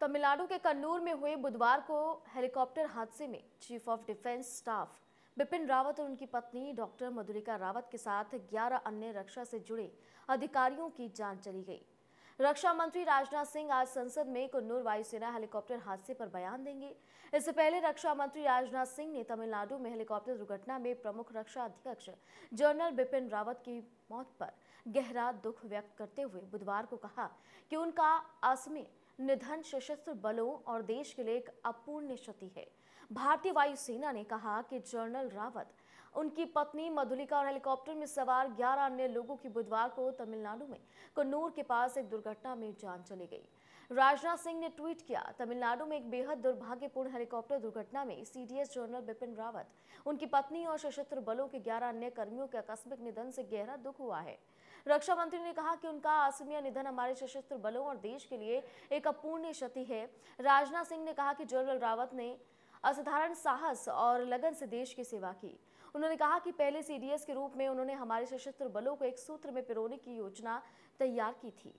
तमिलनाडु के कन्नूर में हुए बुधवार को हेलीकॉप्टर हादसे में chief of defence staff Bipin Rawat और उनकी पत्नी डॉक्टर मधुरिका रावत के साथ 11 अन्य रक्षा से जुड़े अधिकारियों की जान चली गई रक्षा मंत्री राजनाथ सिंह आज संसद में कन्नूर वायुसेना हेलीकॉप्टर हादसे पर बयान देंगे इससे पहले रक्षा मंत्री राजनाथ सिंह ने तमिलनाडु में हेलीकॉप्टर दुर्घटना में प्रमुख रक्षा अध्यक्ष जनरल बिपिन रावत की मौत पर गहरा दुख व्यक्त करते हुए बुधवार को कहा कि उनका असमी निधन सशस्त्र बलों और देश के लिए एक अपूर्ण क्षति है भारतीय वायुसेना ने कहा कि जनरल रावत उनकी पत्नी मधुलिका और हेलीकॉप्टर में सवार 11 अन्य लोगों की बुधवार को तमिलनाडु में कन्नूर के पास एक दुर्घटना में जान चली गई राजनाथ सिंह ने ट्वीट किया तमिलनाडु में एक बेहद दुर्भाग्यपूर्ण हेलीकॉप्टर दुर्घटना में सीडीएस जनरल बिपिन रावत उनकी पत्नी और सशस्त्र बलों के ग्यारह अन्य कर्मियों के आकस्मिक निधन से गहरा दुख हुआ है रक्षा मंत्री ने कहा कि उनका असमिया निधन हमारे सशस्त्र बलों और देश के लिए एक अपूर्णीय क्षति है राजनाथ सिंह ने कहा कि जनरल रावत ने असाधारण साहस और लगन से देश की सेवा की उन्होंने कहा कि पहले सीडीएस के रूप में उन्होंने हमारे सशस्त्र बलों को एक सूत्र में पिरोने की योजना तैयार की थी